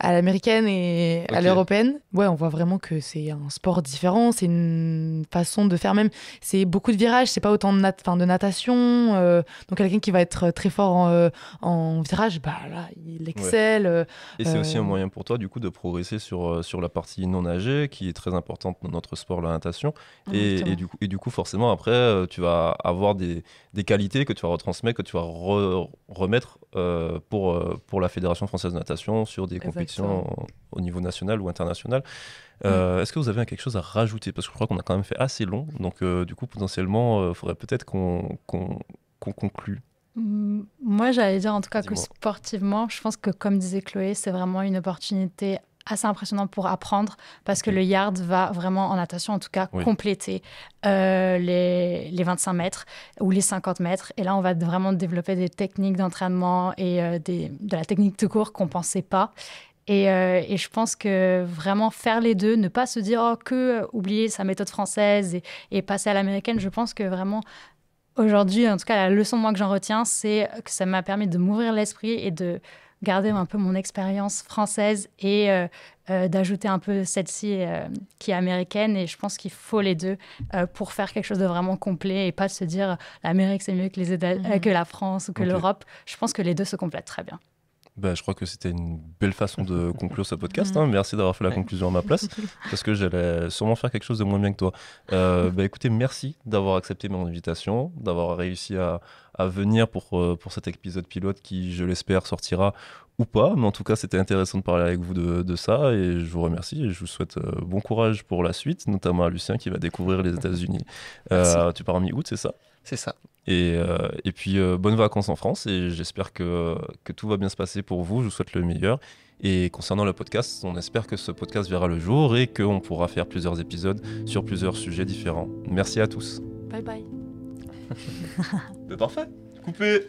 à l'américaine et à l'européenne. Ouais, on voit vraiment que c'est un sport différent, c'est une façon de faire même. C'est beaucoup de virages, c'est pas autant de, nat de natation. Euh, donc quelqu'un qui va être très fort en, euh, en virage, bah là, il excelle. Euh, et c'est aussi un moyen pour toi, du coup, de progresser sur, sur la partie non nagée, qui est très importante dans notre sport, la natation. Et, et, du, coup, et du coup, forcément, après, tu vas avoir des, des qualités que tu vas retransmettre, que tu vas remettre euh, pour, euh, pour la Fédération française de natation sur des compétitions au niveau national ou international. Mm. Euh, est-ce que vous avez quelque chose à rajouter Parce que je crois qu'on a quand même fait assez long. Donc, du coup, potentiellement, il faudrait peut-être qu'on conclue. Mm, moi, j'allais dire en tout cas que sportivement, je pense que comme disait Chloé, c'est vraiment une opportunité assez impressionnant pour apprendre parce que le yard va vraiment en natation, en tout cas, compléter euh, les, les, 25 mètres ou les 50 mètres. Et là, on va vraiment développer des techniques d'entraînement et euh, de la technique de cours qu'on ne pensait pas. Et, euh, et, je pense que vraiment faire les deux, ne pas se dire oh, que oublier sa méthode française et, et passer à l'américaine, je pense que vraiment aujourd'hui, en tout cas, la leçon moi que j'en retiens, c'est que ça m'a permis de m'ouvrir l'esprit et de garder un peu mon expérience française et euh, euh, d'ajouter un peu celle-ci euh, qui est américaine. Et je pense qu'il faut les deux pour faire quelque chose de vraiment complet et pas de se dire l'Amérique c'est mieux que, les mhm. que la France ou que l'Europe. Je pense que les deux se complètent très bien. Bah, je crois que c'était une belle façon de conclure ce podcast. Mm. Hein. Merci d'avoir fait la conclusion à ma place, parce que j'allais sûrement faire quelque chose de moins bien que toi. Euh, bah, écoutez, merci d'avoir accepté mon invitation, d'avoir réussi à, à venir pour, euh, pour cet épisode pilote qui, je l'espère, sortira ou pas. Mais en tout cas, c'était intéressant de parler avec vous de, de, ça. Et je vous remercie et je vous souhaite euh, bon courage pour la suite, notamment à Lucien qui va découvrir les États-Unis. tu pars en mi-août, c'est ça c'est ça. Et, euh, puis, euh, bonnes vacances en France et j'espère que, que, tout va bien se passer pour vous. Je vous souhaite le meilleur. Et concernant le podcast, on espère que ce podcast verra le jour et qu'on pourra faire plusieurs épisodes sur plusieurs sujets différents. Merci à tous. Bye bye. C'est parfait. Coupé.